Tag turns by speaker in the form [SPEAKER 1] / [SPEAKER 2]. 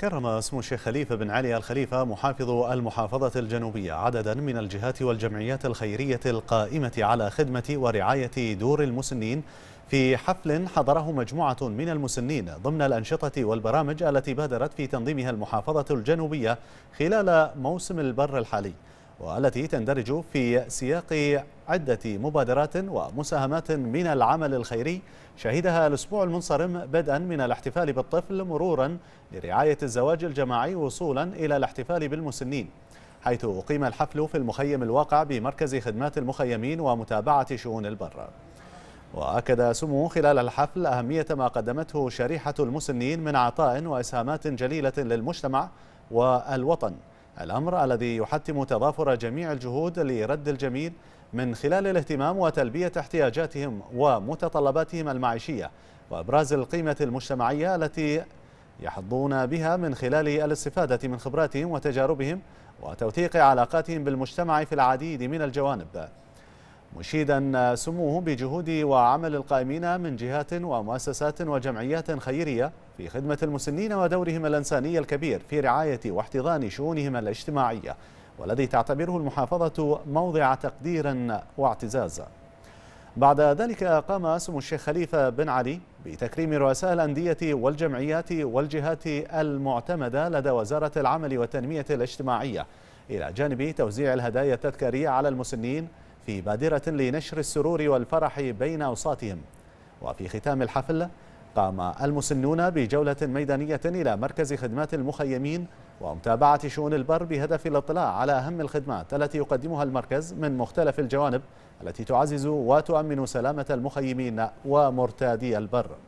[SPEAKER 1] كرم اسم الشيخ خليفة بن علي الخليفة محافظ المحافظة الجنوبية عددا من الجهات والجمعيات الخيرية القائمة على خدمة ورعاية دور المسنين في حفل حضره مجموعة من المسنين ضمن الأنشطة والبرامج التي بادرت في تنظيمها المحافظة الجنوبية خلال موسم البر الحالي والتي تندرج في سياق عدة مبادرات ومساهمات من العمل الخيري شهدها الأسبوع المنصرم بدءا من الاحتفال بالطفل مرورا لرعاية الزواج الجماعي وصولا إلى الاحتفال بالمسنين حيث أقيم الحفل في المخيم الواقع بمركز خدمات المخيمين ومتابعة شؤون البر وأكد سمو خلال الحفل أهمية ما قدمته شريحة المسنين من عطاء وإسهامات جليلة للمجتمع والوطن الأمر الذي يحتم تضافر جميع الجهود لرد الجميل من خلال الاهتمام وتلبية احتياجاتهم ومتطلباتهم المعيشية وإبراز القيمة المجتمعية التي يحظون بها من خلال الاستفادة من خبراتهم وتجاربهم وتوثيق علاقاتهم بالمجتمع في العديد من الجوانب مشيدا سموه بجهود وعمل القائمين من جهات ومؤسسات وجمعيات خيرية في خدمة المسنين ودورهم الإنساني الكبير في رعاية واحتضان شؤونهم الاجتماعية والذي تعتبره المحافظة موضع تقدير واعتزاز بعد ذلك قام سمو الشيخ خليفة بن علي بتكريم رؤساء الأندية والجمعيات والجهات المعتمدة لدى وزارة العمل والتنمية الاجتماعية إلى جانب توزيع الهدايا التذكارية على المسنين في بادرة لنشر السرور والفرح بين أوساطهم وفي ختام الحفل قام المسنون بجولة ميدانية إلى مركز خدمات المخيمين ومتابعة شؤون البر بهدف الاطلاع على أهم الخدمات التي يقدمها المركز من مختلف الجوانب التي تعزز وتؤمن سلامة المخيمين ومرتادي البر